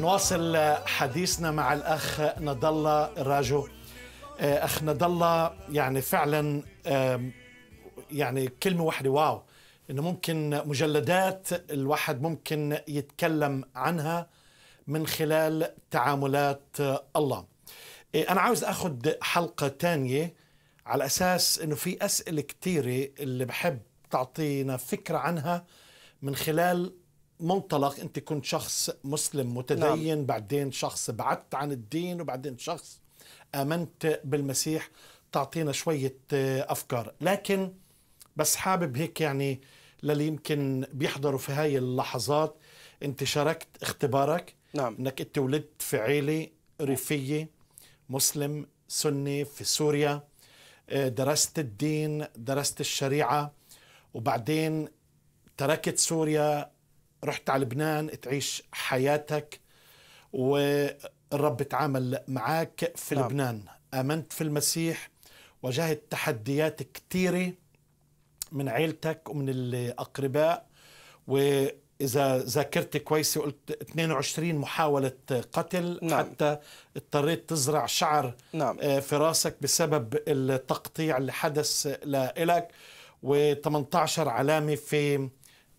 بنواصل حديثنا مع الأخ نضلة راجو آه، أخ نضلة يعني فعلا يعني كلمة واحدة واو إنه ممكن مجلدات الواحد ممكن يتكلم عنها من خلال تعاملات آه، الله إيه، أنا عاوز أخذ حلقة تانية على أساس إنه في أسئلة كثيره اللي بحب تعطينا فكرة عنها من خلال منطلق انت كنت شخص مسلم متدين نعم. بعدين شخص بعدت عن الدين وبعدين شخص امنت بالمسيح تعطينا شويه آه، افكار لكن بس حابب هيك يعني للي يمكن بيحضروا في هاي اللحظات انت شاركت اختبارك نعم. انك انت ولدت في عيله ريفيه مسلم سني في سوريا آه، درست الدين درست الشريعه وبعدين تركت سوريا رحت على لبنان تعيش حياتك والرب تعامل معك في نعم. لبنان آمنت في المسيح واجهت تحديات كثيرة من عيلتك ومن الأقرباء وإذا ذاكرتي كويسة قلت 22 محاولة قتل نعم. حتى اضطريت تزرع شعر نعم. آه، في راسك بسبب التقطيع اللي حدث لك و18 علامة في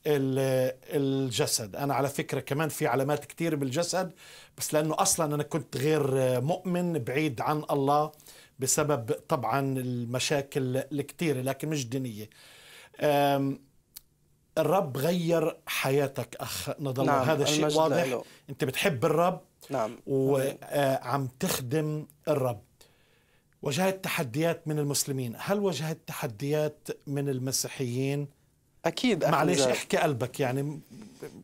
الجسد أنا على فكرة كمان في علامات كتير بالجسد بس لأنه أصلا أنا كنت غير مؤمن بعيد عن الله بسبب طبعا المشاكل الكتيرة لكن مش دينية الرب غير حياتك أخ نضال نعم. هذا الشيء واضح له. أنت بتحب الرب نعم وعم آه، تخدم الرب واجهت تحديات من المسلمين هل واجهت تحديات من المسيحيين اكيد معلش احكي قلبك يعني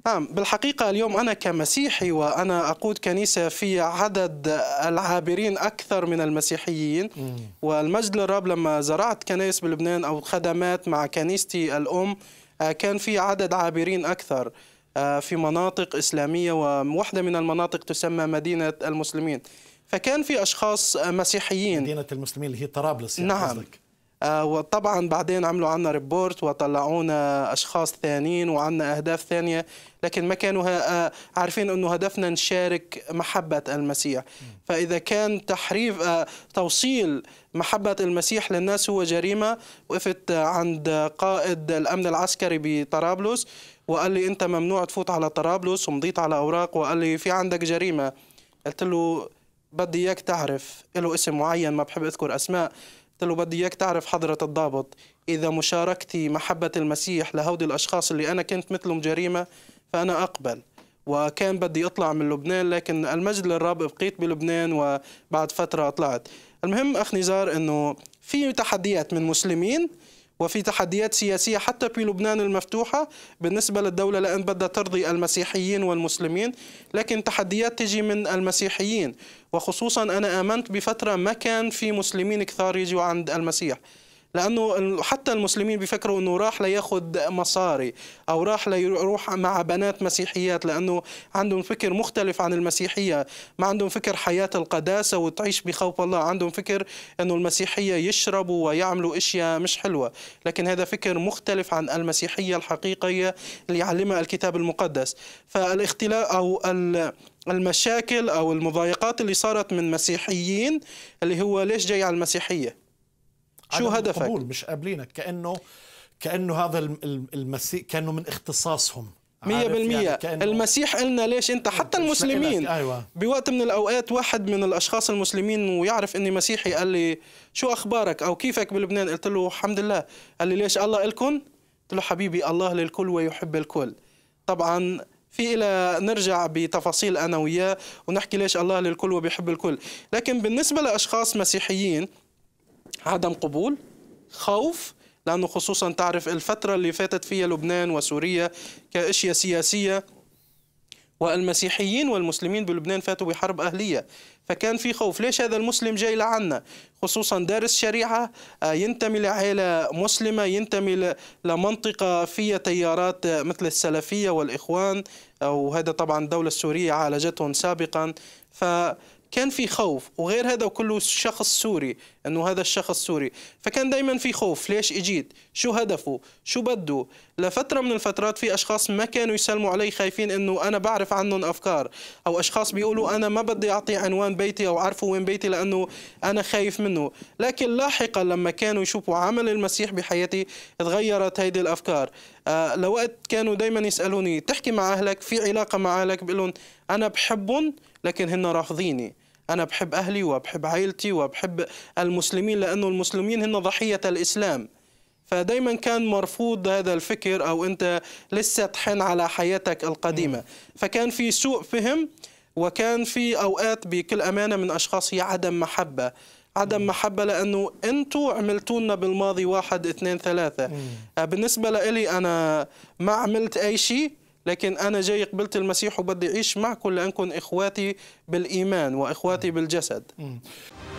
نعم بالحقيقة اليوم أنا كمسيحي وأنا أقود كنيسة في عدد العابرين أكثر من المسيحيين مم. والمجد للرب لما زرعت كنائس بلبنان أو خدمات مع كنيستي الأم آه، كان في عدد عابرين أكثر آه، في مناطق إسلامية وواحدة من المناطق تسمى مدينة المسلمين فكان في أشخاص مسيحيين مدينة المسلمين اللي هي طرابلس يعني نعم أصدق. آه، وطبعا بعدين عملوا عنا ريبورت وطلعونا اشخاص ثانيين وعنا اهداف ثانيه لكن ما كانوا آه، عارفين انه هدفنا نشارك محبه المسيح فاذا كان تحريف آه، توصيل محبه المسيح للناس هو جريمه وقفت عند قائد الامن العسكري بطرابلس وقال لي انت ممنوع تفوت على طرابلس ومضيت على اوراق وقال لي في عندك جريمه قلت له بدي اياك تعرف له اسم معين ما بحب اذكر اسماء قلت له بدي اياك تعرف حضرة الضابط إذا مشاركتي محبة المسيح لهودي الأشخاص اللي أنا كنت مثلهم جريمة فأنا أقبل وكان بدي أطلع من لبنان لكن المجد للرب بقيت بلبنان وبعد فترة طلعت المهم أخ نزار أنه في تحديات من مسلمين وفي تحديات سياسية حتى في لبنان المفتوحة بالنسبة للدولة لأن بدها ترضي المسيحيين والمسلمين لكن تحديات تجي من المسيحيين وخصوصا أنا آمنت بفترة ما كان في مسلمين كثار يجوا عند المسيح لانه حتى المسلمين بيفكروا انه راح لياخذ مصاري او راح ليروح مع بنات مسيحيات لانه عندهم فكر مختلف عن المسيحيه ما عندهم فكر حياه القداسه وتعيش بخوف الله عندهم فكر انه المسيحيه يشربوا ويعملوا اشياء مش حلوه لكن هذا فكر مختلف عن المسيحيه الحقيقيه اللي يعلمها الكتاب المقدس فالاختلاف او المشاكل او المضايقات اللي صارت من مسيحيين اللي هو ليش جاي على المسيحيه شو هدفك؟ قبول مش قابلينك كانه كانه هذا المسيح كانه من اختصاصهم 100% يعني المسيح قلنا ليش انت إيه، حتى المسلمين أيوة. بوقت من الاوقات واحد من الاشخاص المسلمين ويعرف اني مسيحي قال لي شو اخبارك او كيفك بلبنان قلت له الحمد لله قال لي ليش الله لكم قلت له حبيبي الله للكل ويحب الكل طبعا في إلى نرجع بتفاصيل أنا وياه ونحكي ليش الله للكل وبيحب الكل لكن بالنسبة لأشخاص مسيحيين عدم قبول خوف لانه خصوصا تعرف الفتره اللي فاتت فيها لبنان وسوريا كاشياء سياسيه والمسيحيين والمسلمين بلبنان فاتوا بحرب اهليه فكان في خوف ليش هذا المسلم جاي لعنا خصوصا دارس شريعه آه، ينتمي لعائله مسلمه ينتمي لمنطقه فيها تيارات آه، مثل السلفيه والاخوان وهذا طبعا الدوله السوريه عالجتهم سابقا ف كان في خوف وغير هذا وكله شخص سوري انه هذا الشخص سوري فكان دائما في خوف ليش اجيت شو هدفه شو بده لفتره من الفترات في اشخاص ما كانوا يسلموا علي خايفين انه انا بعرف عنهم افكار او اشخاص بيقولوا انا ما بدي اعطي عنوان بيتي او اعرفوا وين بيتي لانه انا خايف منه لكن لاحقا لما كانوا يشوفوا عمل المسيح بحياتي تغيرت هيدي الافكار لوقت كانوا دايما يسالوني تحكي مع اهلك في علاقه مع اهلك بقول لهم انا بحبهم لكن هن رافضيني انا بحب اهلي وبحب عائلتي وبحب المسلمين لانه المسلمين هن ضحيه الاسلام فدايما كان مرفوض هذا الفكر او انت لسه تحن على حياتك القديمه فكان في سوء فهم وكان في اوقات بكل امانه من اشخاص هي عدم محبه عدم محبه لانه انتوا عملتوا لنا بالماضي واحد اثنين ثلاثه مم. آه، بالنسبه لي انا ما عملت اي شيء لكن انا جاي قبلت المسيح وبدي اعيش معكم لانكم اخواتي بالايمان واخواتي بالجسد مم.